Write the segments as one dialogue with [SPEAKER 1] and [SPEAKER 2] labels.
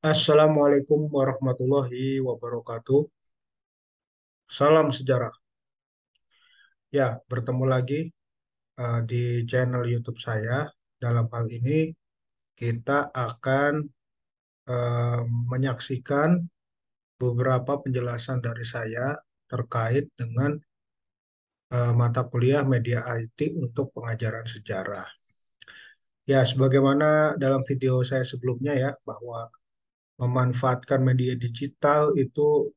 [SPEAKER 1] Assalamualaikum warahmatullahi wabarakatuh. Salam sejarah. Ya, bertemu lagi uh, di channel YouTube saya. Dalam hal ini, kita akan uh, menyaksikan beberapa penjelasan dari saya terkait dengan uh, mata kuliah media IT untuk pengajaran sejarah. Ya, sebagaimana dalam video saya sebelumnya ya, bahwa memanfaatkan media digital itu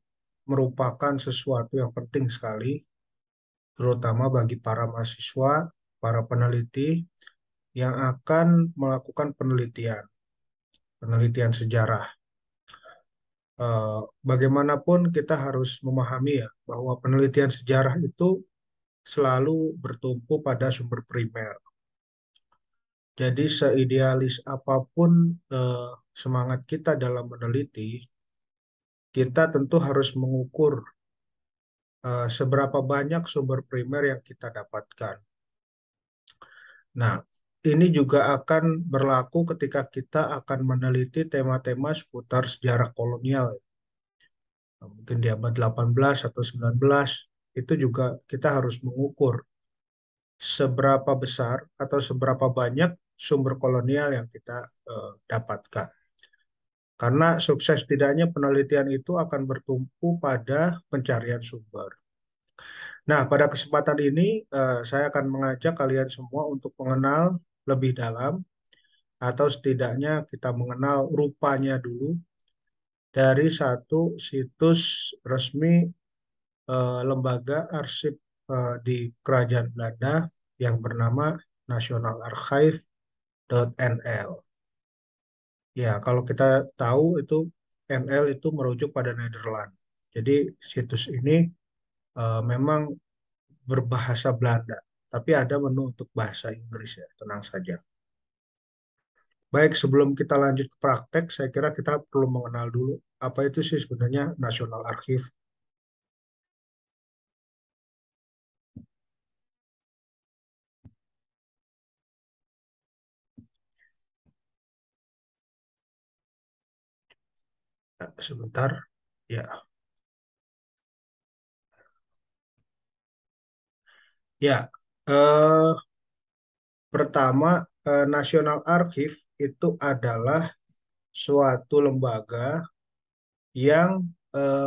[SPEAKER 1] merupakan sesuatu yang penting sekali, terutama bagi para mahasiswa, para peneliti yang akan melakukan penelitian, penelitian sejarah. Eh, bagaimanapun kita harus memahami ya bahwa penelitian sejarah itu selalu bertumpu pada sumber primer. Jadi seidealis apapun eh, semangat kita dalam meneliti, kita tentu harus mengukur uh, seberapa banyak sumber primer yang kita dapatkan. Nah, ini juga akan berlaku ketika kita akan meneliti tema-tema seputar sejarah kolonial. Nah, mungkin di abad 18 atau 19, itu juga kita harus mengukur seberapa besar atau seberapa banyak sumber kolonial yang
[SPEAKER 2] kita uh,
[SPEAKER 1] dapatkan. Karena sukses tidaknya penelitian itu akan bertumpu pada pencarian sumber. Nah, pada kesempatan ini eh, saya akan mengajak kalian semua untuk mengenal lebih dalam atau setidaknya kita mengenal rupanya dulu dari satu situs resmi eh, lembaga arsip eh, di Kerajaan Belanda yang bernama nationalarchive.nl. Ya, kalau kita tahu itu ML itu merujuk pada Nederland. Jadi situs ini uh, memang berbahasa Belanda, tapi ada menu untuk bahasa Inggris ya, tenang saja. Baik, sebelum kita lanjut ke praktek, saya kira kita perlu mengenal dulu apa itu sih sebenarnya National Archive
[SPEAKER 2] sebentar ya
[SPEAKER 1] ya eh, pertama eh, National Archive itu adalah suatu lembaga yang eh,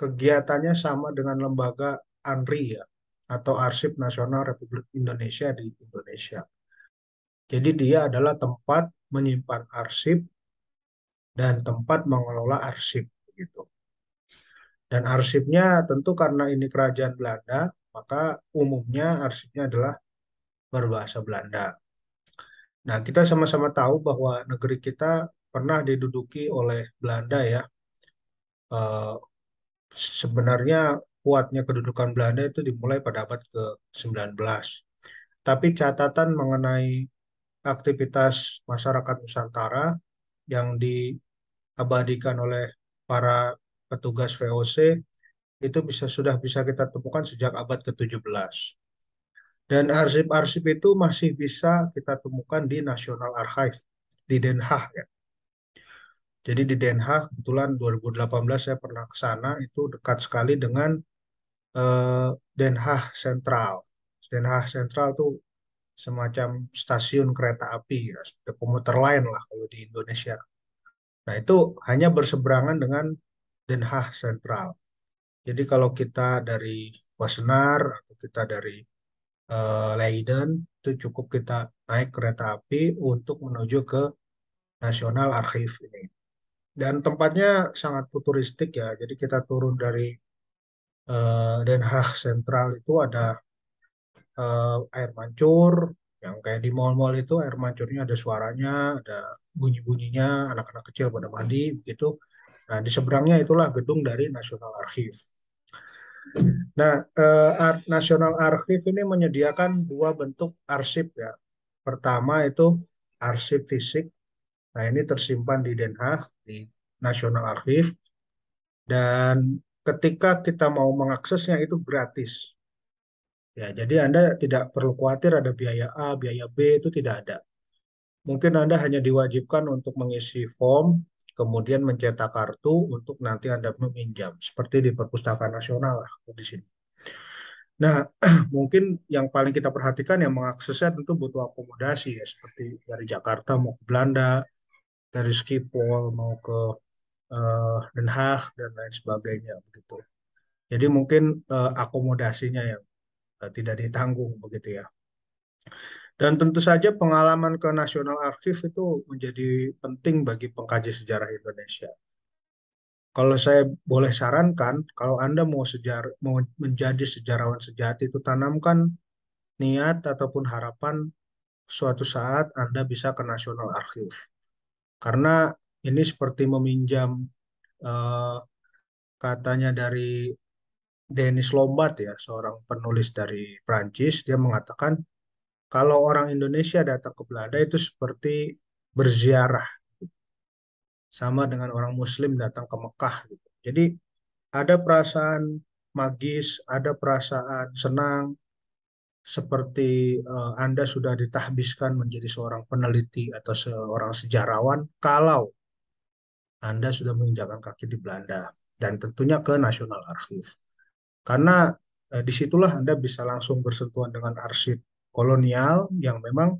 [SPEAKER 1] kegiatannya sama dengan lembaga ANRI ya atau Arsip Nasional Republik Indonesia di Indonesia. Jadi dia adalah tempat menyimpan arsip dan tempat mengelola arsip gitu. Dan arsipnya tentu karena ini kerajaan Belanda, maka umumnya arsipnya adalah berbahasa Belanda. Nah, kita sama-sama tahu bahwa negeri kita pernah diduduki oleh Belanda ya. E, sebenarnya kuatnya kedudukan Belanda itu dimulai pada abad ke-19. Tapi catatan mengenai aktivitas masyarakat Nusantara yang di abadikan oleh para petugas VOC itu bisa sudah bisa kita temukan sejak abad ke-17. Dan arsip-arsip itu masih bisa kita temukan di National Archive di Den Haag ya. Jadi di Den Haag kebetulan 2018 saya pernah ke sana itu dekat sekali dengan eh, Den Haag Central. Den Haag Central tuh semacam stasiun kereta api ya, komuter lain lah kalau di Indonesia. Nah, itu hanya berseberangan dengan Den Haag Central. Jadi kalau kita dari Wassenaar atau kita dari uh, Leiden itu cukup kita naik kereta api untuk menuju ke National Archive ini. Dan tempatnya sangat futuristik ya. Jadi kita turun dari uh, Den Haag Central itu ada uh, air mancur, yang kayak di mall-mall itu air mancurnya ada suaranya ada bunyi-bunyinya anak-anak kecil pada mandi gitu nah di seberangnya itulah gedung dari National Archive nah eh, Ar National Archive ini menyediakan dua bentuk arsip ya pertama itu arsip fisik nah ini tersimpan di Den Haag di National Archive dan ketika kita mau mengaksesnya itu gratis Ya, jadi Anda tidak perlu khawatir ada biaya A, biaya B itu tidak ada. Mungkin Anda hanya diwajibkan untuk mengisi form, kemudian mencetak kartu untuk nanti Anda meminjam, seperti di Perpustakaan Nasional lah di sini. Nah, mungkin yang paling kita perhatikan yang mengaksesnya tentu butuh akomodasi ya, seperti dari Jakarta mau ke Belanda, dari Skipol mau ke uh, Den Haag dan lain sebagainya begitu. Jadi mungkin uh, akomodasinya yang Eh, tidak ditanggung begitu ya. Dan tentu saja pengalaman ke National Archive itu menjadi penting bagi pengkaji sejarah Indonesia. Kalau saya boleh sarankan, kalau Anda mau sejar mau menjadi sejarawan sejati itu tanamkan niat ataupun harapan suatu saat Anda bisa ke National Archive. Karena ini seperti meminjam eh, katanya dari Denis Lombard ya, seorang penulis dari Prancis, dia mengatakan kalau orang Indonesia datang ke Belanda itu seperti berziarah sama dengan orang muslim datang ke Mekah gitu. Jadi ada perasaan magis, ada perasaan senang seperti uh, Anda sudah ditahbiskan menjadi seorang peneliti atau seorang sejarawan kalau Anda sudah menginjakan kaki di Belanda dan tentunya ke National Archive karena eh, disitulah Anda bisa langsung bersentuhan dengan arsip kolonial yang memang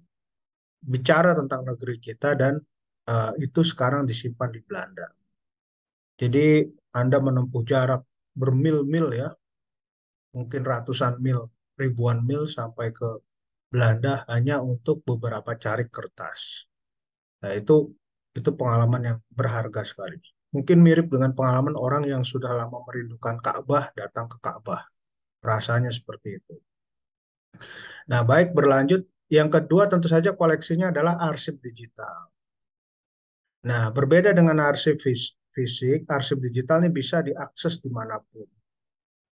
[SPEAKER 1] bicara tentang negeri kita dan eh, itu sekarang disimpan di Belanda. Jadi Anda menempuh jarak bermil-mil ya, mungkin ratusan mil, ribuan mil sampai ke Belanda hanya untuk beberapa cari kertas. Nah itu itu pengalaman yang berharga sekali. Mungkin mirip dengan pengalaman orang yang sudah lama merindukan Ka'bah datang ke Ka'bah. Rasanya seperti itu. Nah, baik berlanjut. Yang kedua tentu saja koleksinya adalah arsip digital. Nah, berbeda dengan arsip fisik, arsip digital ini bisa diakses dimanapun.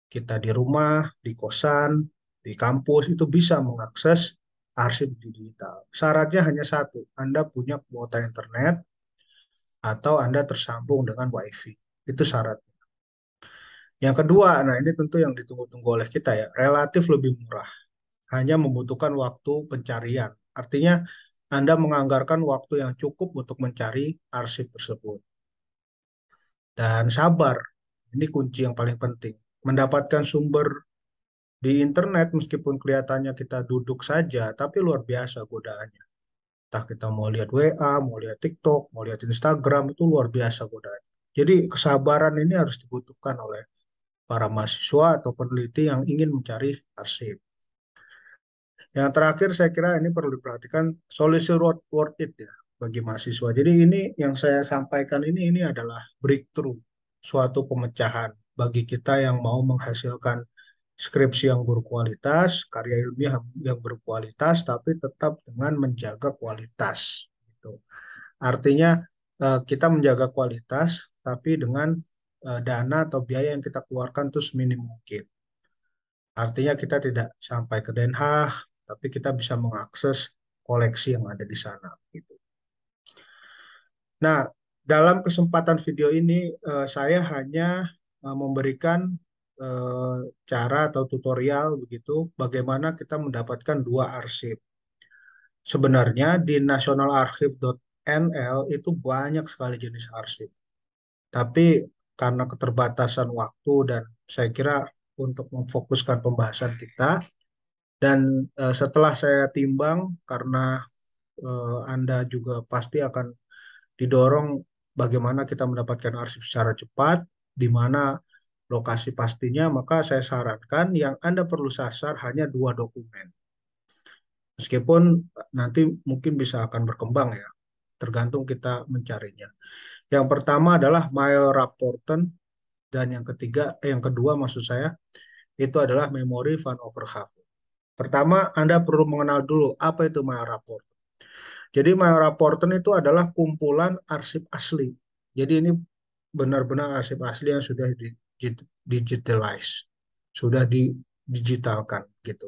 [SPEAKER 1] Kita di rumah, di kosan, di kampus itu bisa mengakses arsip digital. Syaratnya hanya satu, Anda punya kuota internet atau Anda tersambung dengan WiFi. Itu syaratnya. Yang kedua, nah ini tentu yang ditunggu-tunggu oleh kita ya, relatif lebih murah. Hanya membutuhkan waktu pencarian. Artinya Anda menganggarkan waktu yang cukup untuk mencari arsip tersebut. Dan sabar, ini kunci yang paling penting. Mendapatkan sumber di internet meskipun kelihatannya kita duduk saja, tapi luar biasa godaannya entah kita mau lihat WA, mau lihat TikTok, mau lihat Instagram itu luar biasa godaan. Jadi kesabaran ini harus dibutuhkan oleh para mahasiswa atau peneliti yang ingin mencari arsip. Yang terakhir saya kira ini perlu diperhatikan solusi worth, worth it ya bagi mahasiswa. Jadi ini yang saya sampaikan ini ini adalah breakthrough, suatu pemecahan bagi kita yang mau menghasilkan skripsi yang berkualitas, karya ilmiah yang berkualitas, tapi tetap dengan menjaga kualitas. Gitu. Artinya eh, kita menjaga kualitas, tapi dengan eh, dana atau biaya yang kita keluarkan itu seminim mungkin. Artinya kita tidak sampai ke Den tapi kita bisa mengakses koleksi yang ada di sana. Gitu. Nah, dalam kesempatan video ini eh, saya hanya memberikan Eh, cara atau tutorial begitu bagaimana kita mendapatkan dua arsip. Sebenarnya di nationalarchive.nl itu banyak sekali jenis arsip. Tapi karena keterbatasan waktu dan saya kira untuk memfokuskan pembahasan kita dan uh, setelah saya timbang karena uh, Anda juga pasti akan didorong bagaimana kita mendapatkan arsip secara cepat, di mana lokasi pastinya, maka saya sarankan yang Anda perlu sasar hanya dua dokumen. Meskipun eh, nanti mungkin bisa akan berkembang ya, tergantung kita mencarinya. Yang pertama adalah Mail Rapporten dan yang ketiga, eh, yang kedua maksud saya itu adalah memori Van Overhaven. Pertama, Anda perlu mengenal dulu apa itu Mail Rapporten. Jadi Mail Rapporten itu adalah kumpulan arsip asli. Jadi ini benar-benar arsip asli yang sudah di, digitalize sudah didigitalkan gitu.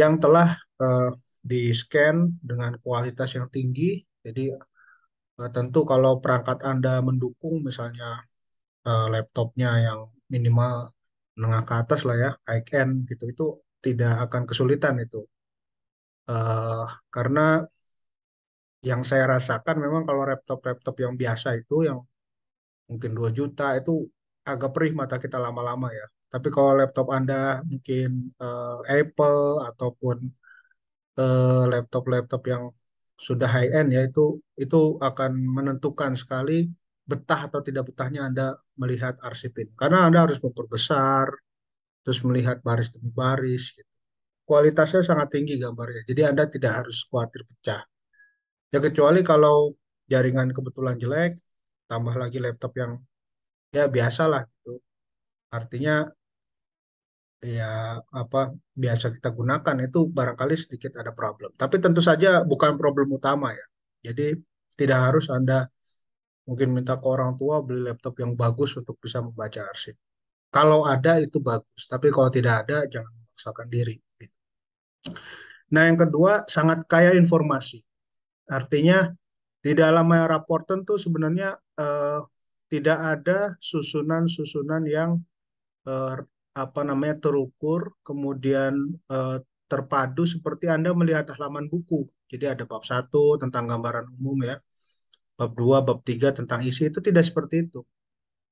[SPEAKER 1] Yang telah uh, di-scan dengan kualitas yang tinggi. Jadi uh, tentu kalau perangkat Anda mendukung misalnya uh, laptopnya yang minimal menengah ke atas lah ya, high end gitu itu tidak akan kesulitan itu. Uh, karena yang saya rasakan memang kalau laptop-laptop yang biasa itu yang mungkin 2 juta itu agak perih mata kita lama-lama ya. Tapi kalau laptop Anda mungkin uh, Apple ataupun laptop eh, laptop-laptop yang sudah high end ya itu itu akan menentukan sekali betah atau tidak betahnya Anda melihat arsipin. Karena Anda harus memperbesar terus melihat baris demi baris gitu. Kualitasnya sangat tinggi gambarnya. Jadi Anda tidak harus khawatir pecah. Ya kecuali kalau jaringan kebetulan jelek, tambah lagi laptop yang ya biasalah itu Artinya ya apa biasa kita gunakan itu barangkali sedikit ada problem. Tapi tentu saja bukan problem utama ya. Jadi tidak harus Anda mungkin minta ke orang tua beli laptop yang bagus untuk bisa membaca arsip. Kalau ada itu bagus, tapi kalau tidak ada jangan memaksakan diri. Gitu. Nah yang kedua sangat kaya informasi. Artinya di dalam raporten tuh sebenarnya eh, tidak ada susunan-susunan yang eh, apa namanya terukur kemudian eh, terpadu seperti Anda melihat halaman buku. Jadi ada bab 1 tentang gambaran umum ya. Bab 2, bab 3 tentang isi itu tidak seperti itu.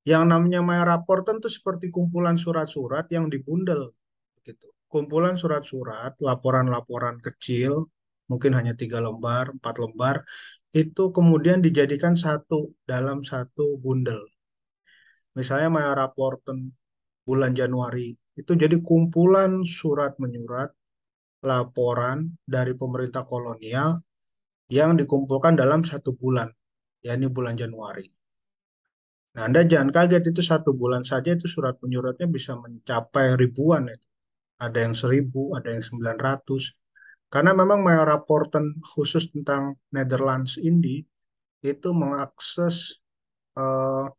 [SPEAKER 1] Yang namanya Maya raport tentu seperti kumpulan surat-surat yang dibundel gitu. Kumpulan surat-surat, laporan-laporan kecil, mungkin hanya tiga lembar, empat lembar, itu kemudian dijadikan satu dalam satu bundel. Misalnya Maya Raporten bulan Januari itu jadi kumpulan surat menyurat laporan dari pemerintah kolonial yang dikumpulkan dalam satu bulan, yakni bulan Januari. Nah, Anda jangan kaget itu satu bulan saja itu surat menyuratnya bisa mencapai ribuan itu. Ada yang seribu, ada yang sembilan ratus, karena memang my raporten khusus tentang Netherlands ini itu mengakses uh,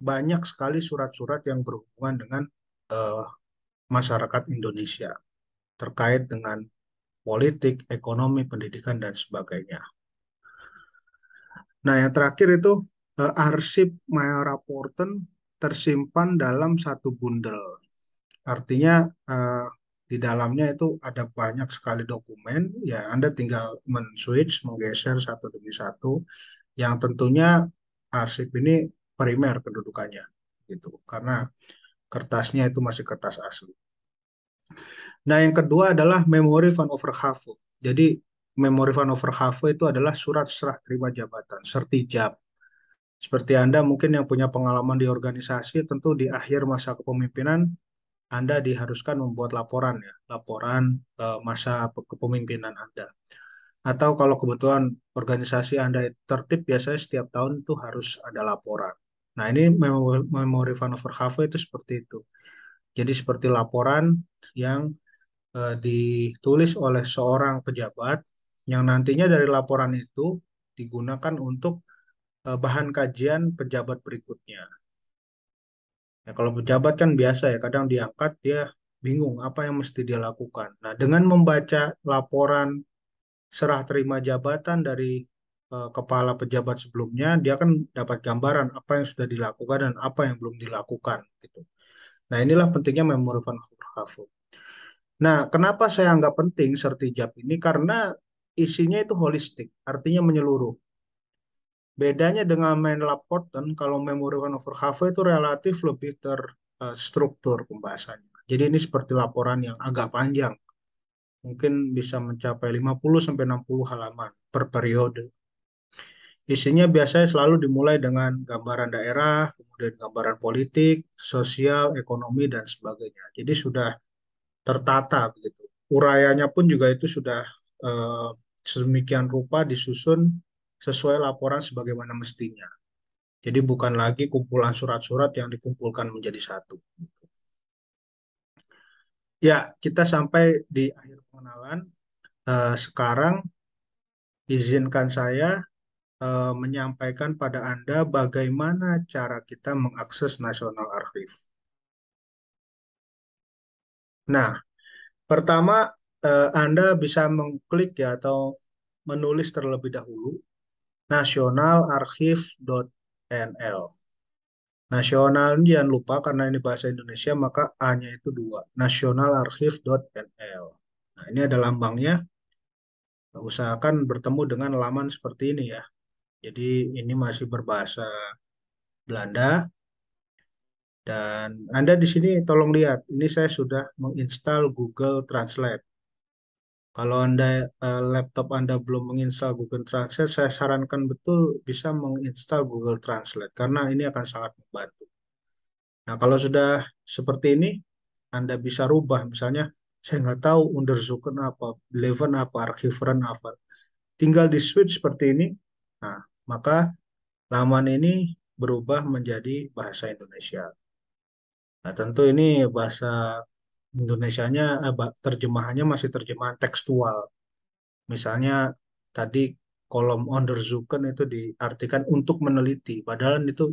[SPEAKER 1] banyak sekali surat-surat yang berhubungan dengan uh, masyarakat Indonesia terkait dengan politik, ekonomi, pendidikan, dan sebagainya. Nah, yang terakhir itu uh, arsip mayor raporten tersimpan dalam satu bundel. Artinya uh, di dalamnya itu ada banyak sekali dokumen ya Anda tinggal men-switch menggeser satu demi satu yang tentunya arsip ini primer kedudukannya gitu karena kertasnya itu masih kertas asli. Nah, yang kedua adalah memori van Overhaven. Jadi memori van Overhaven itu adalah surat serah terima jabatan, sertijab. Seperti Anda mungkin yang punya pengalaman di organisasi tentu di akhir masa kepemimpinan anda diharuskan membuat laporan ya, laporan e, masa kepemimpinan Anda. Atau kalau kebetulan organisasi Anda tertib biasanya setiap tahun itu harus ada laporan. Nah, ini memori, memori Van cafe itu seperti itu. Jadi seperti laporan yang e, ditulis oleh seorang pejabat yang nantinya dari laporan itu digunakan untuk e, bahan kajian pejabat berikutnya. Ya, kalau pejabat kan biasa ya, kadang diangkat dia bingung apa yang mesti dia lakukan. Nah, dengan membaca laporan serah terima jabatan dari uh, kepala pejabat sebelumnya, dia kan dapat gambaran apa yang sudah dilakukan dan apa yang belum dilakukan gitu. Nah, inilah pentingnya memori van hafal. Nah, kenapa saya anggap penting sertijab ini? Karena isinya itu holistik, artinya menyeluruh. Bedanya dengan main laporan kalau memori one over half itu relatif lebih terstruktur eh, uh, pembahasannya. Jadi ini seperti laporan yang agak panjang. Mungkin bisa mencapai 50 sampai 60 halaman per periode. Isinya biasanya selalu dimulai dengan gambaran daerah, kemudian gambaran politik, sosial, ekonomi dan sebagainya. Jadi sudah tertata begitu. Urayanya pun juga itu sudah uh, eh, sedemikian rupa disusun sesuai laporan sebagaimana mestinya. Jadi bukan lagi kumpulan surat-surat yang dikumpulkan menjadi satu. Ya, kita sampai di akhir pengenalan. Eh, sekarang izinkan saya eh, menyampaikan pada Anda bagaimana cara kita mengakses National Archive. Nah, pertama eh, Anda bisa mengklik ya atau menulis terlebih dahulu nasionalarchive.nl. Nasional ini jangan lupa karena ini bahasa Indonesia maka A-nya itu dua, nasionalarchive.nl. Nah, ini ada lambangnya. Usahakan bertemu dengan laman seperti ini ya. Jadi ini masih berbahasa Belanda. Dan Anda di sini tolong lihat, ini saya sudah menginstal Google Translate. Kalau Anda eh, laptop Anda belum menginstal Google Translate, saya sarankan betul bisa menginstal Google Translate karena ini akan sangat membantu. Nah, kalau sudah seperti ini, Anda bisa rubah misalnya saya nggak tahu Untersuchen apa, Eleven apa, Archiveren apa. Tinggal di switch seperti ini. Nah, maka laman ini berubah menjadi bahasa Indonesia. Nah, tentu ini bahasa Indonesianya eh, terjemahannya masih terjemahan tekstual. Misalnya tadi kolom onderzoeken itu diartikan untuk meneliti, padahal itu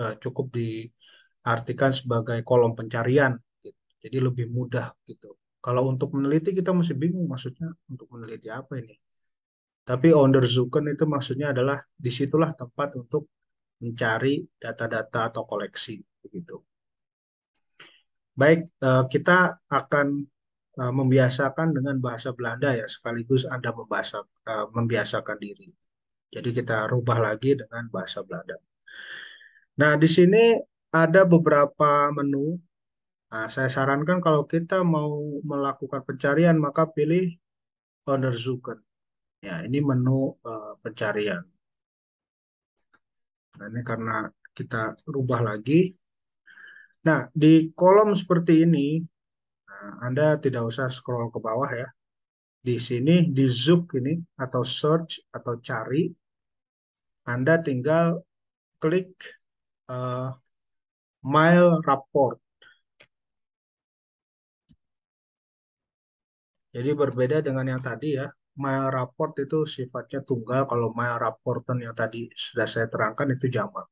[SPEAKER 1] eh, cukup diartikan sebagai kolom pencarian. Gitu. Jadi lebih mudah gitu. Kalau untuk meneliti kita masih bingung maksudnya untuk meneliti apa ini. Tapi onderzoeken itu maksudnya adalah disitulah tempat untuk mencari data-data atau koleksi begitu. Baik, eh, kita akan eh, membiasakan dengan bahasa Belanda ya, sekaligus Anda membahasa, eh, membiasakan diri. Jadi kita rubah lagi dengan bahasa Belanda. Nah, di sini ada beberapa menu. Nah, saya sarankan kalau kita mau melakukan pencarian, maka pilih onderzoeken. Ya, ini menu pencarian. Nah, ini karena kita rubah lagi. Nah, di kolom seperti ini, nah, Anda tidak usah scroll ke bawah ya. Di sini, di zoom ini, atau search, atau cari, Anda tinggal klik uh, eh, Mile Report. Jadi berbeda dengan yang tadi ya, mile report itu sifatnya tunggal. Kalau mile report yang tadi sudah saya terangkan itu jamak.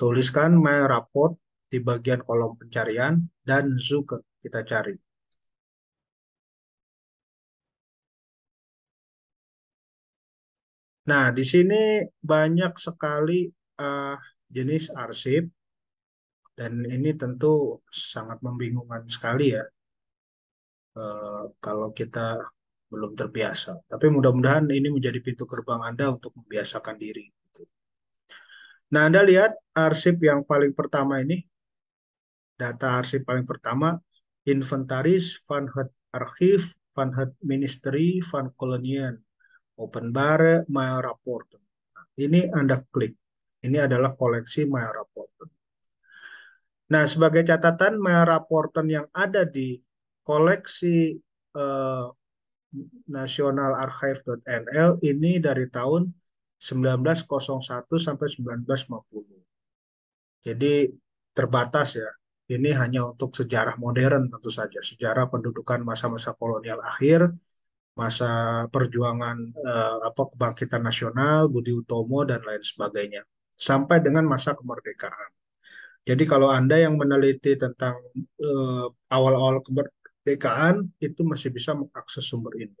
[SPEAKER 1] Tuliskan my report di bagian kolom pencarian dan Zuke kita cari. Nah, di sini banyak sekali uh, jenis arsip dan ini tentu sangat membingungkan sekali ya uh, kalau kita belum terbiasa. Tapi mudah-mudahan ini menjadi pintu gerbang Anda untuk membiasakan diri. Nah, Anda lihat arsip yang paling pertama ini, data arsip paling pertama, inventaris, Van Het Archief, Van Het Ministry, Van Kolonien, Openbare, My Rapport. Nah, ini Anda klik. Ini adalah koleksi My Rapport. Nah, sebagai catatan, My Rapport yang ada di koleksi eh, nasionalarchive.nl ini dari tahun 1901 sampai 1950. Jadi terbatas ya. Ini hanya untuk sejarah modern tentu saja, sejarah pendudukan masa-masa kolonial akhir, masa perjuangan eh, apa kebangkitan nasional, Budi Utomo dan lain sebagainya sampai dengan masa kemerdekaan. Jadi kalau Anda yang meneliti tentang eh, awal-awal eh, kemerdekaan itu masih bisa mengakses sumber ini.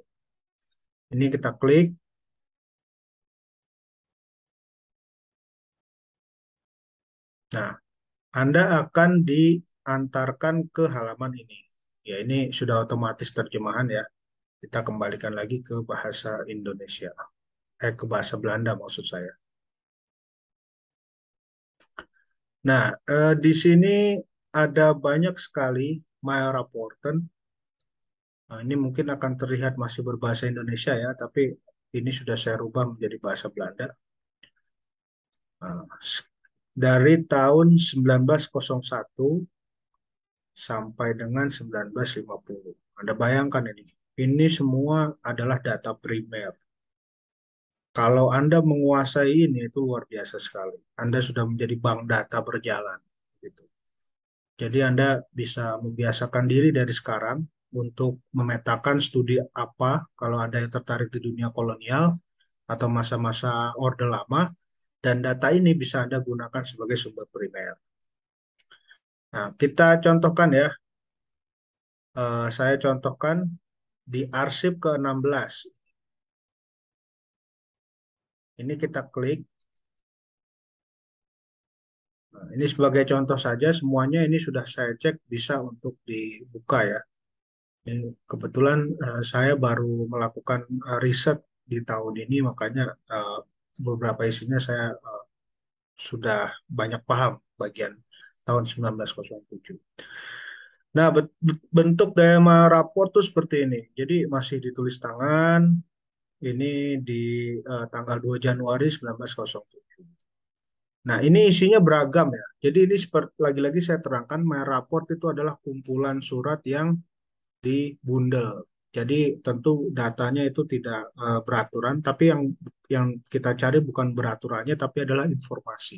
[SPEAKER 1] Ini kita klik Nah, Anda akan diantarkan ke halaman ini. Ya, ini sudah otomatis terjemahan ya. Kita kembalikan lagi ke bahasa Indonesia. Eh, ke bahasa Belanda maksud saya. Nah, eh, di sini ada banyak sekali my rapporten. Nah, ini mungkin akan terlihat masih berbahasa Indonesia ya, tapi ini sudah saya rubah menjadi bahasa Belanda. Nah, dari tahun 1901 sampai dengan 1950. Anda bayangkan ini, ini semua adalah data primer. Kalau Anda menguasai ini itu luar biasa sekali. Anda sudah menjadi bank data berjalan gitu. Jadi Anda bisa membiasakan diri dari sekarang untuk memetakan studi apa kalau ada yang tertarik di dunia kolonial atau masa-masa Orde Lama dan data ini bisa Anda gunakan sebagai sumber primer. Nah, kita contohkan ya. Uh, saya contohkan di arsip ke-16.
[SPEAKER 2] Ini kita klik. Nah, ini
[SPEAKER 1] sebagai contoh saja, semuanya ini sudah saya cek bisa untuk dibuka ya. Ini kebetulan eh, saya baru melakukan eh, riset di tahun ini, makanya beberapa isinya saya uh, sudah banyak paham bagian tahun 1907. Nah, bentuk tema rapor itu seperti ini. Jadi masih ditulis tangan, ini di uh, tanggal 2 Januari 1907. Nah, ini isinya beragam ya. Jadi ini seperti lagi-lagi saya terangkan, my itu adalah kumpulan surat yang dibundel jadi tentu datanya itu tidak uh, beraturan, tapi yang yang kita cari bukan beraturannya, tapi adalah informasi.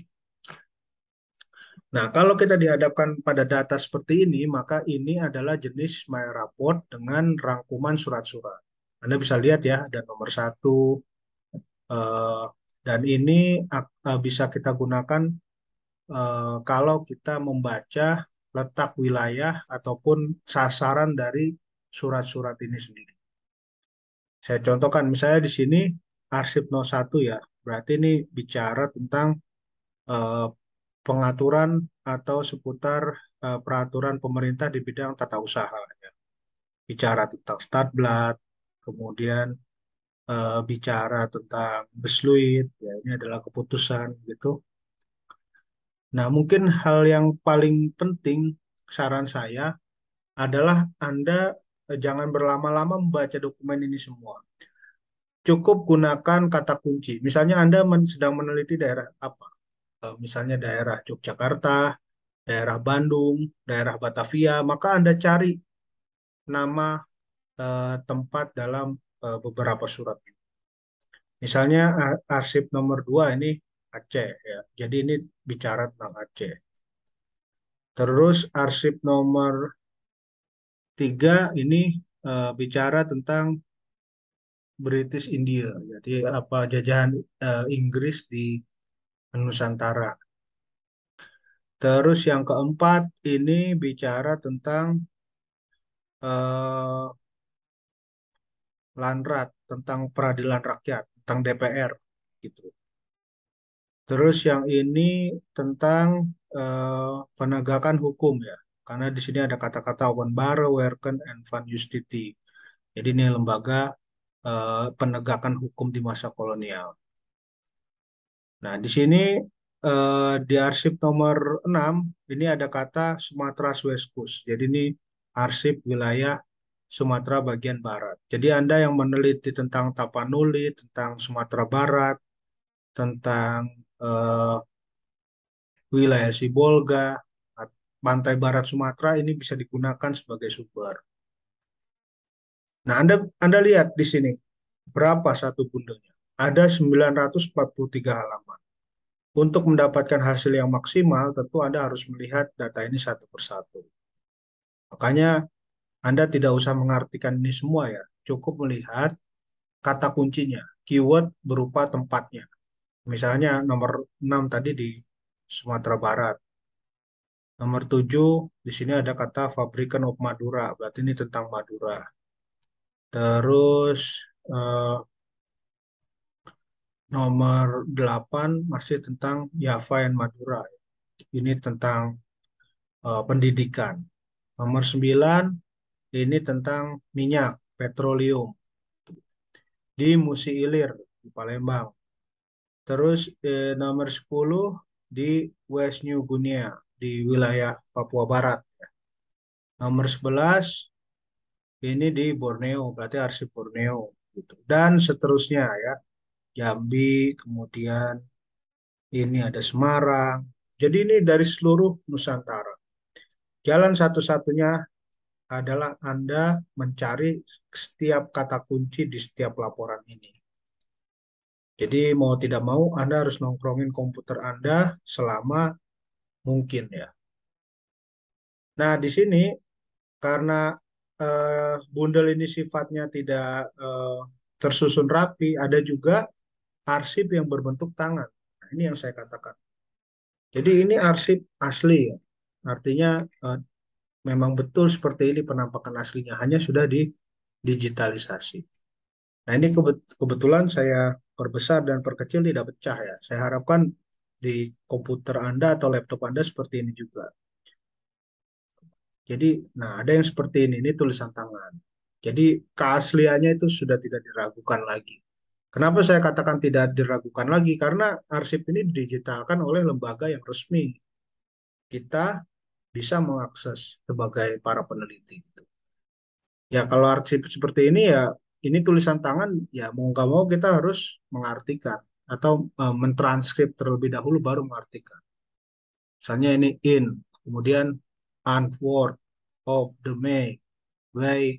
[SPEAKER 1] Nah, kalau kita dihadapkan pada data seperti ini, maka ini adalah jenis My Report dengan rangkuman surat-surat. Anda bisa lihat ya, ada nomor satu, uh, dan ini uh, bisa kita gunakan uh, kalau kita membaca letak wilayah ataupun sasaran dari surat-surat ini sendiri. Saya contohkan misalnya di sini arsip 01 ya. Berarti ini bicara tentang eh, pengaturan atau seputar eh, peraturan pemerintah di bidang tata usaha ya. Bicara tentang blood, kemudian eh, bicara tentang besluit ya ini adalah keputusan gitu. Nah, mungkin hal yang paling penting saran saya adalah Anda Eh, jangan berlama-lama membaca dokumen ini semua. Cukup gunakan kata kunci. Misalnya Anda men sedang meneliti daerah apa? Eh, misalnya daerah Yogyakarta, daerah Bandung, daerah Batavia, maka Anda cari nama e, tempat dalam e, beberapa surat. Misalnya arsip nomor dua ini Aceh ya. Jadi ini bicara tentang Aceh. Terus arsip nomor Tiga ini uh, bicara tentang British India, jadi ya. apa jajahan uh, Inggris di Nusantara. Terus yang keempat ini bicara tentang uh, eh, Landrat, tentang peradilan rakyat, tentang DPR gitu. Terus yang ini tentang uh, penegakan hukum ya karena di sini ada kata-kata one bar werken and van justiti. Jadi ini lembaga uh, penegakan hukum di masa kolonial. Nah, di sini uh, di arsip nomor 6 ini ada kata Sumatera Suezkus. Jadi ini arsip wilayah Sumatera bagian barat. Jadi Anda yang meneliti tentang Tapanuli, tentang Sumatera Barat, tentang uh, wilayah Sibolga, pantai barat Sumatera ini bisa digunakan sebagai sumber. Nah, Anda Anda lihat di sini berapa satu bundelnya? Ada 943 halaman. Untuk mendapatkan hasil yang maksimal, tentu Anda harus melihat data ini satu persatu. Makanya Anda tidak usah mengartikan ini semua ya, cukup melihat kata kuncinya, keyword berupa tempatnya. Misalnya nomor 6 tadi di Sumatera Barat, Nomor 7, di sini ada kata Fabrikan of Madura, berarti ini tentang Madura. Terus eh, nomor 8 masih tentang Java and Madura. Ini tentang eh, pendidikan. Nomor 9 ini tentang minyak, petroleum di Musi Ilir di Palembang. Terus eh, nomor 10 di West New Guinea di wilayah Papua Barat. Ya. Nomor 11 ini di Borneo, berarti arsip Borneo gitu. Dan seterusnya ya. Jambi, kemudian ini ada Semarang. Jadi ini dari seluruh Nusantara. Jalan satu-satunya adalah Anda mencari setiap kata kunci di setiap laporan ini. Jadi mau tidak mau Anda harus nongkrongin komputer Anda selama mungkin ya. Nah, di sini karena uh, bundel ini sifatnya tidak uh, tersusun rapi, ada juga arsip yang berbentuk tangan. Nah, ini yang saya katakan. Jadi ini arsip asli ya. Artinya uh, memang betul seperti ini penampakan aslinya, hanya sudah di digitalisasi. Nah, ini kebetulan saya perbesar dan perkecil tidak pecah ya. Saya harapkan di komputer Anda atau laptop Anda seperti ini juga. Jadi, nah ada yang seperti ini, ini tulisan tangan. Jadi keasliannya itu sudah tidak diragukan lagi. Kenapa saya katakan tidak diragukan lagi? Karena arsip ini digitalkan oleh lembaga yang resmi. Kita bisa mengakses sebagai para peneliti. itu. Ya kalau arsip seperti ini ya, ini tulisan tangan ya mau nggak mau kita harus mengartikan atau uh, mentranskrip terlebih dahulu baru mengartikan. Misalnya ini in, kemudian antwoord, of the May, by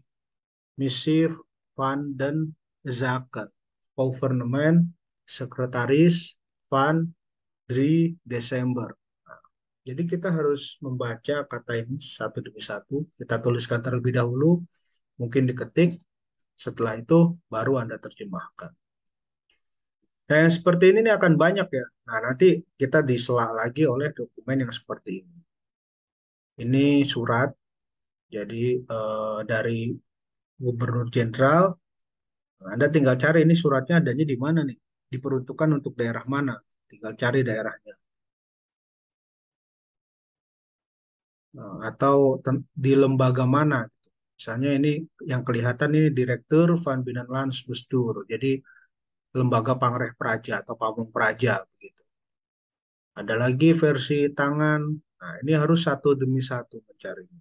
[SPEAKER 1] misif van den zaken, government, sekretaris, van, dri, Desember. Nah, jadi kita harus membaca kata ini satu demi satu. Kita tuliskan terlebih dahulu, mungkin diketik, setelah itu baru Anda terjemahkan. Yang seperti ini nih akan banyak ya. Nah, nanti kita disela lagi oleh dokumen yang seperti ini. Ini surat jadi eh, dari Gubernur Jenderal. Anda tinggal cari ini suratnya adanya di mana nih? Diperuntukkan untuk daerah mana? Tinggal cari daerahnya. Nah, atau di lembaga mana? Misalnya ini yang kelihatan ini Direktur Van Binan Bustur. Jadi lembaga Pangreh Praja atau Pamung Praja begitu. Ada lagi versi tangan. Nah, ini harus satu demi satu mencarinya.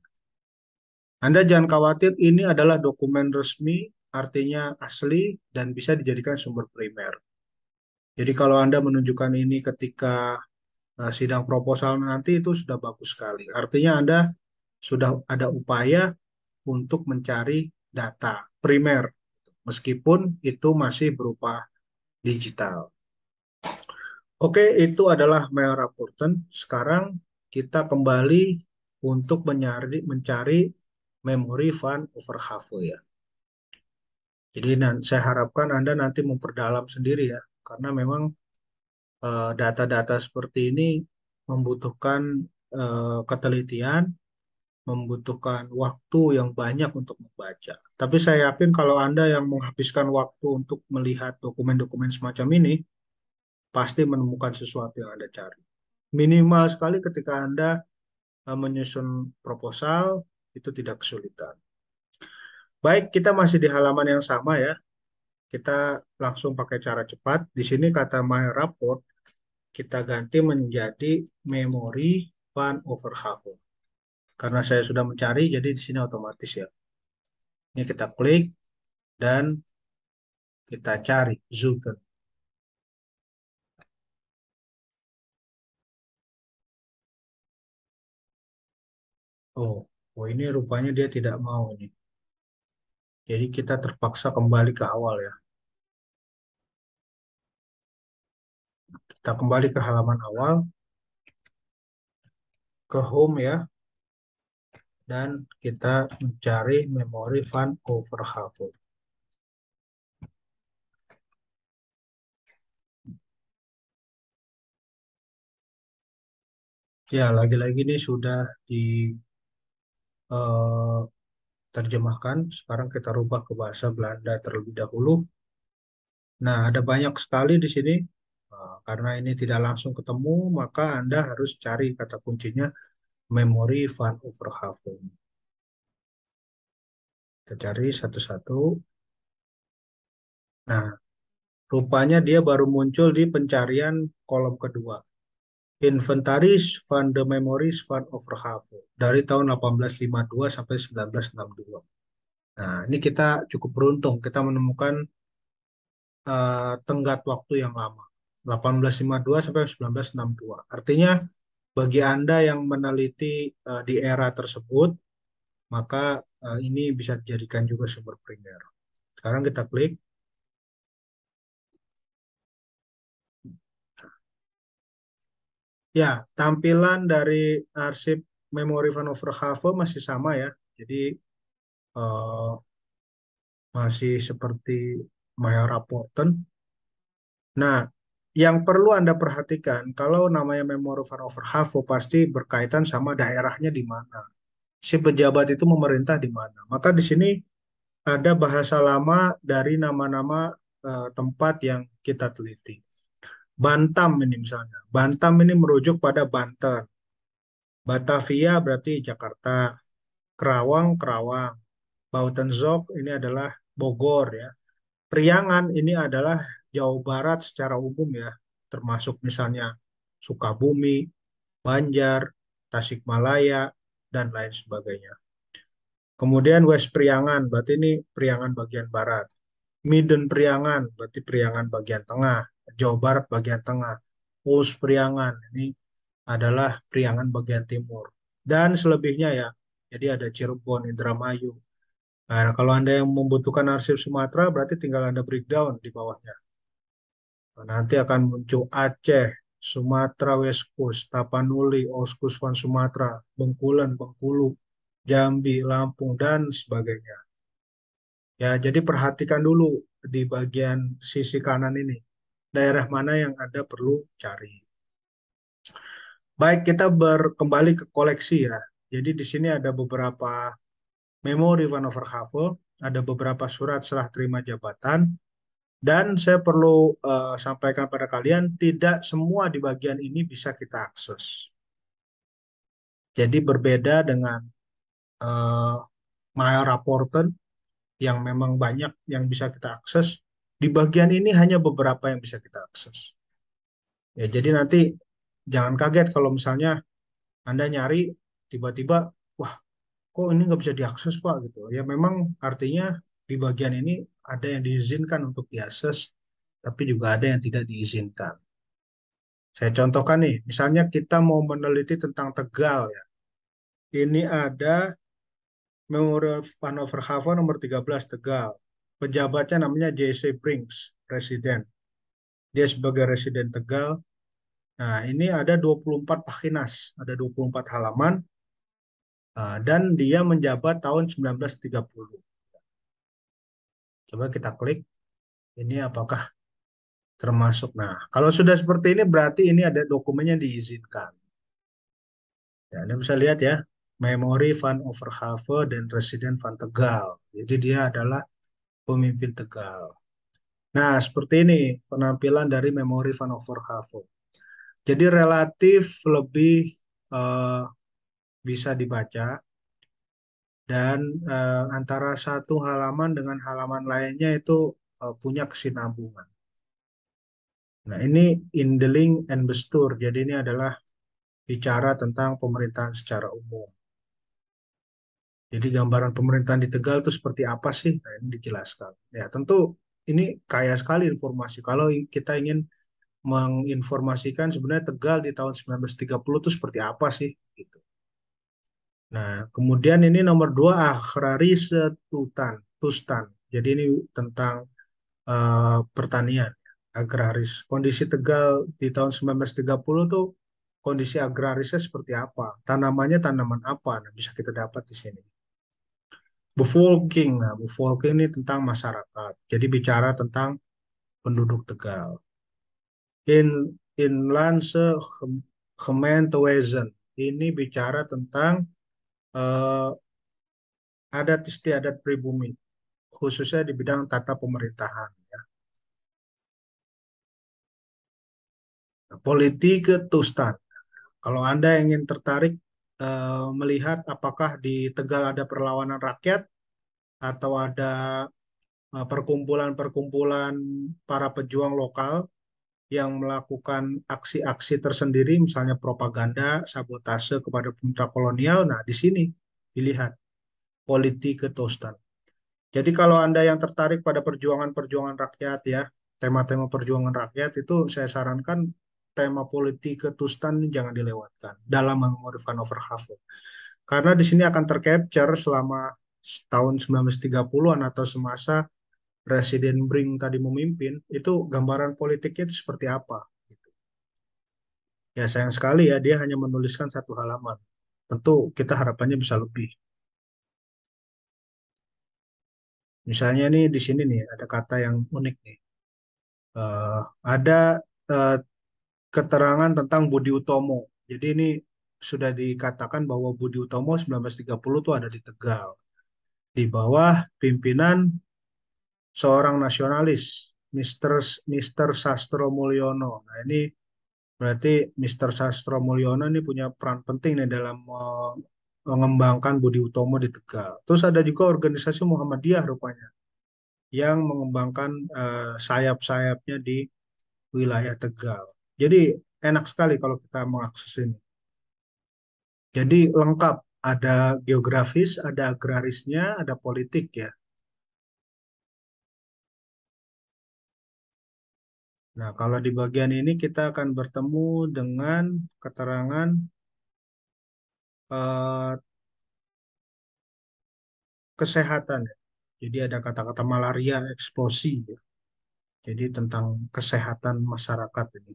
[SPEAKER 1] Anda jangan khawatir, ini adalah dokumen resmi, artinya asli dan bisa dijadikan sumber primer. Jadi kalau Anda menunjukkan ini ketika eh, sidang proposal nanti itu sudah bagus sekali. Artinya Anda sudah ada upaya untuk mencari data primer gitu. meskipun itu masih berupa digital. Oke, itu adalah mail Rapporten. Sekarang kita kembali untuk mencari, mencari memory fun over half ya. Jadi saya harapkan Anda nanti memperdalam sendiri ya, karena memang eh, data-data uh, seperti ini membutuhkan uh, ketelitian, membutuhkan waktu yang banyak untuk membaca. Tapi saya yakin kalau Anda yang menghabiskan waktu untuk melihat dokumen-dokumen semacam ini, pasti menemukan sesuatu yang Anda cari. Minimal sekali ketika Anda e, menyusun proposal, itu tidak kesulitan. Baik, kita masih di halaman yang sama ya. Kita langsung pakai cara cepat. Di sini kata My Report, kita ganti menjadi Memory One Over half. Karena saya sudah mencari, jadi di sini otomatis ya. Ini kita klik dan kita cari Zucker.
[SPEAKER 2] Oh, oh ini rupanya dia tidak mau ini. Jadi kita terpaksa kembali ke awal ya.
[SPEAKER 1] Kita kembali ke halaman awal. Ke home ya dan kita mencari memori fun
[SPEAKER 2] over half. Ya, lagi-lagi
[SPEAKER 1] ini sudah diterjemahkan. Eh, uh, Sekarang kita rubah ke bahasa Belanda terlebih dahulu. Nah, ada banyak sekali di sini. Uh, karena ini tidak langsung ketemu, maka Anda harus cari kata kuncinya memori van Overhaven. Kita cari satu-satu. Nah, rupanya dia baru muncul di pencarian kolom kedua. Inventaris van de Memories van Overhaven dari tahun 1852 sampai 1962. Nah, ini kita cukup beruntung. Kita menemukan uh, tenggat waktu yang lama. 1852 sampai 1962. Artinya bagi Anda yang meneliti uh, di era tersebut, maka uh, ini bisa dijadikan juga sumber primer. Sekarang kita klik. Ya, tampilan dari arsip memori van Overhaven masih sama ya. Jadi uh, masih seperti Mayor Rapporten. Nah, yang perlu Anda perhatikan, kalau namanya memorandum over HAVO pasti berkaitan sama daerahnya di mana. Si pejabat itu memerintah di mana. Maka di sini ada bahasa lama dari nama-nama uh, tempat yang kita teliti. Bantam ini misalnya. Bantam ini merujuk pada Banten. Batavia berarti Jakarta. Kerawang, Kerawang. Bautenzog ini adalah Bogor ya. Priangan ini adalah Jawa Barat secara umum ya, termasuk misalnya Sukabumi, Banjar, Tasikmalaya, dan lain sebagainya. Kemudian West Priangan, berarti ini Priangan bagian barat. Midden Priangan, berarti Priangan bagian tengah. Jawa Barat bagian tengah. Us Priangan, ini adalah Priangan bagian timur. Dan selebihnya ya, jadi ada Cirebon, Indramayu, Nah, kalau Anda yang membutuhkan arsip Sumatera, berarti tinggal Anda breakdown di bawahnya. Nah, nanti akan muncul Aceh, Sumatera West Coast, Tapanuli, Oskus, Van Sumatera, Bengkulen, Bengkulu, Jambi, Lampung, dan sebagainya. Ya, jadi perhatikan dulu di bagian sisi kanan ini, daerah mana yang Anda perlu cari. Baik, kita berkembali ke koleksi ya. Jadi di sini ada beberapa memori Van Overhavel, ada beberapa surat serah terima jabatan, dan saya perlu uh, sampaikan pada kalian, tidak semua di bagian ini bisa kita akses. Jadi berbeda dengan uh, eh, Maya Rapporten yang memang banyak yang bisa kita akses, di bagian ini hanya beberapa yang bisa kita akses. Ya, jadi nanti jangan kaget kalau misalnya Anda nyari tiba-tiba kok ini nggak bisa diakses pak gitu ya memang artinya di bagian ini ada yang diizinkan untuk diakses tapi juga ada yang tidak diizinkan saya contohkan nih misalnya kita mau meneliti tentang Tegal ya ini ada Memorial Hanover Hanover nomor 13 Tegal pejabatnya namanya J.C. Brinks presiden dia sebagai residen Tegal Nah, ini ada 24 pakinas, ada 24 halaman Ah, dan dia menjabat tahun 1930. Coba kita klik. Ini apakah termasuk? Nah, kalau sudah seperti ini berarti ini ada dokumennya diizinkan. Ya, Anda bisa lihat ya, Memory van Overhaven dan Resident van Tegal. Jadi dia adalah pemimpin Tegal. Nah, seperti ini penampilan dari Memory van Overhaven. Jadi relatif lebih uh, bisa dibaca dan eh, antara satu halaman dengan halaman lainnya itu eh, punya kesinambungan. Nah, ini in the link and Bestur. Jadi ini adalah bicara tentang pemerintahan secara umum. Jadi gambaran pemerintahan di Tegal itu seperti apa sih? Nah, ini dijelaskan. Ya, tentu ini kaya sekali informasi. Kalau kita ingin menginformasikan sebenarnya Tegal di tahun 1930 itu seperti apa sih gitu. Nah, kemudian ini nomor dua Akhrari Setutan, Tustan. Jadi ini tentang uh, pertanian agraris. Kondisi Tegal di tahun 1930 tuh kondisi agrarisnya seperti apa? Tanamannya tanaman apa? Nah, bisa kita dapat di sini. Bevolking. Nah, bevolking ini tentang masyarakat. Jadi bicara tentang penduduk Tegal. In Inland Gemeentewesen. Ini bicara tentang uh, adat istiadat pribumi, khususnya di bidang tata pemerintahan. Ya. Nah, politik Tustan. Kalau Anda ingin tertarik uh, melihat apakah di Tegal ada perlawanan rakyat atau ada eh, perkumpulan-perkumpulan para pejuang lokal yang melakukan aksi-aksi tersendiri, misalnya propaganda, sabotase kepada pemerintah kolonial. Nah, di sini dilihat politik ketostan. Jadi kalau Anda yang tertarik pada perjuangan-perjuangan rakyat ya, tema-tema perjuangan rakyat itu saya sarankan tema politik ketustan jangan dilewatkan dalam memori Van Overhaven. Karena di sini akan tercapture selama tahun 1930-an atau semasa Presiden Bring tadi memimpin, itu gambaran politiknya itu seperti apa? Gitu. Ya sayang sekali ya, dia hanya menuliskan satu halaman. Tentu kita harapannya bisa lebih. Misalnya nih di sini nih ada kata yang unik nih. Uh, ada uh, keterangan tentang Budi Utomo. Jadi ini sudah dikatakan bahwa Budi Utomo 1930 itu ada di Tegal. Di bawah pimpinan seorang nasionalis, Mr. Mr. Sastro Mulyono. Nah ini berarti Mr. Sastro Mulyono ini punya peran penting nih dalam mengembangkan Budi Utomo di Tegal. Terus ada juga organisasi Muhammadiyah rupanya yang mengembangkan eh, sayap-sayapnya di wilayah Tegal. Jadi enak sekali kalau kita mengakses ini. Jadi lengkap, ada geografis, ada agrarisnya, ada politik ya. Nah, kalau di bagian ini kita akan bertemu dengan keterangan uh, kesehatan. Jadi ada kata-kata malaria eksposi. Ya. Jadi tentang kesehatan masyarakat
[SPEAKER 2] ini.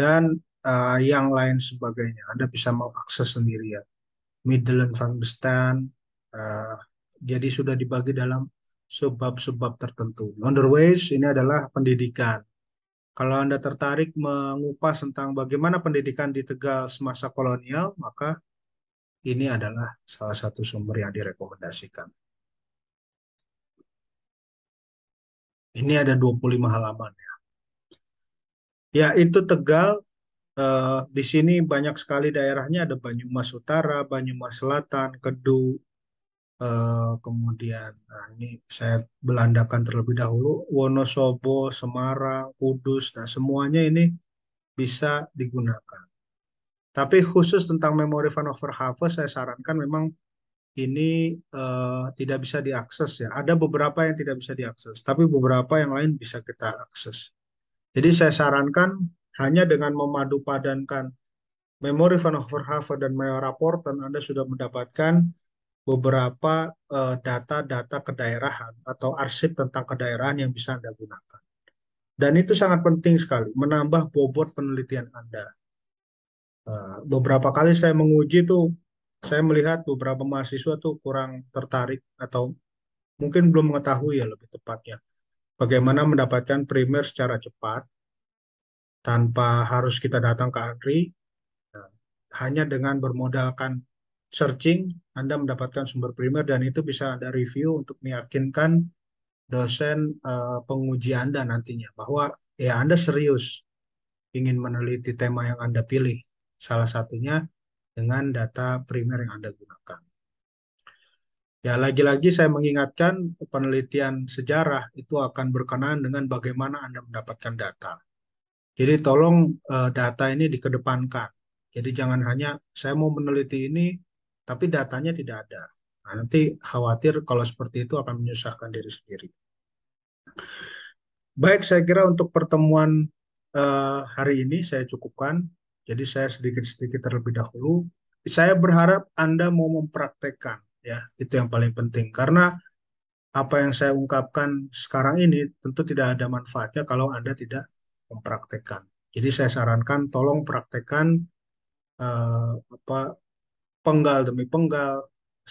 [SPEAKER 2] Dan
[SPEAKER 1] uh, yang lain sebagainya. Anda bisa mengakses sendiri ya. Midland Van Bestand. Eh, jadi sudah dibagi dalam sebab-sebab tertentu. Underways ini adalah pendidikan. Kalau Anda tertarik mengupas tentang bagaimana pendidikan di Tegal semasa kolonial, maka ini adalah salah satu
[SPEAKER 2] sumber yang direkomendasikan.
[SPEAKER 1] Ini ada 25 halaman ya. Ya, itu Tegal. Eh, di sini banyak sekali daerahnya, ada Banyumas Utara, Banyumas Selatan, Kedu, Eh, kemudian nah ini saya belandakan terlebih dahulu Wonosobo, Semarang, Kudus, nah semuanya ini bisa digunakan. Tapi khusus tentang memori Hanover Harvest saya sarankan memang ini uh, tidak bisa diakses ya. Ada beberapa yang tidak bisa diakses, tapi beberapa yang lain bisa kita akses. Jadi saya sarankan hanya dengan memadupadankan memori Hanover Harvest dan Mayor dan Anda sudah mendapatkan beberapa eh, data-data kedaerahan atau arsip tentang kedaerahan yang bisa Anda gunakan. Dan itu sangat penting sekali, menambah bobot penelitian Anda. Eh, beberapa kali saya menguji tuh, saya melihat beberapa mahasiswa tuh kurang tertarik atau mungkin belum mengetahui ya lebih tepatnya. Bagaimana mendapatkan primer secara cepat, tanpa harus kita datang ke ANRI, nah, hanya dengan bermodalkan searching Anda mendapatkan sumber primer dan itu bisa Anda review untuk meyakinkan dosen uh, penguji Anda nantinya bahwa ya Anda serius ingin meneliti tema yang Anda pilih. Salah satunya dengan data primer yang Anda gunakan. Ya, lagi-lagi saya mengingatkan penelitian sejarah itu akan berkenaan dengan bagaimana Anda mendapatkan data. Jadi tolong uh, data ini dikedepankan. Jadi jangan hanya saya mau meneliti ini tapi datanya tidak ada. Nah, nanti khawatir kalau seperti itu akan menyusahkan diri sendiri. Baik, saya kira untuk pertemuan eh, hari ini saya cukupkan. Jadi saya sedikit-sedikit terlebih dahulu. Saya berharap Anda mau mempraktekkan, ya itu yang paling penting. Karena apa yang saya ungkapkan sekarang ini tentu tidak ada manfaatnya kalau Anda tidak mempraktekkan. Jadi saya sarankan tolong praktekkan eh, apa penggal demi penggal,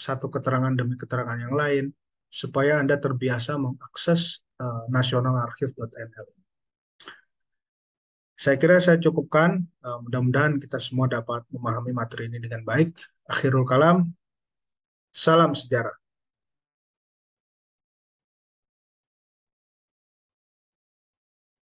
[SPEAKER 1] satu keterangan demi keterangan yang lain, supaya Anda terbiasa mengakses uh, eh, nasionalarchive.nl. Saya kira saya cukupkan, uh, mudah-mudahan kita semua dapat memahami materi ini dengan baik. Akhirul kalam,
[SPEAKER 2] salam sejarah.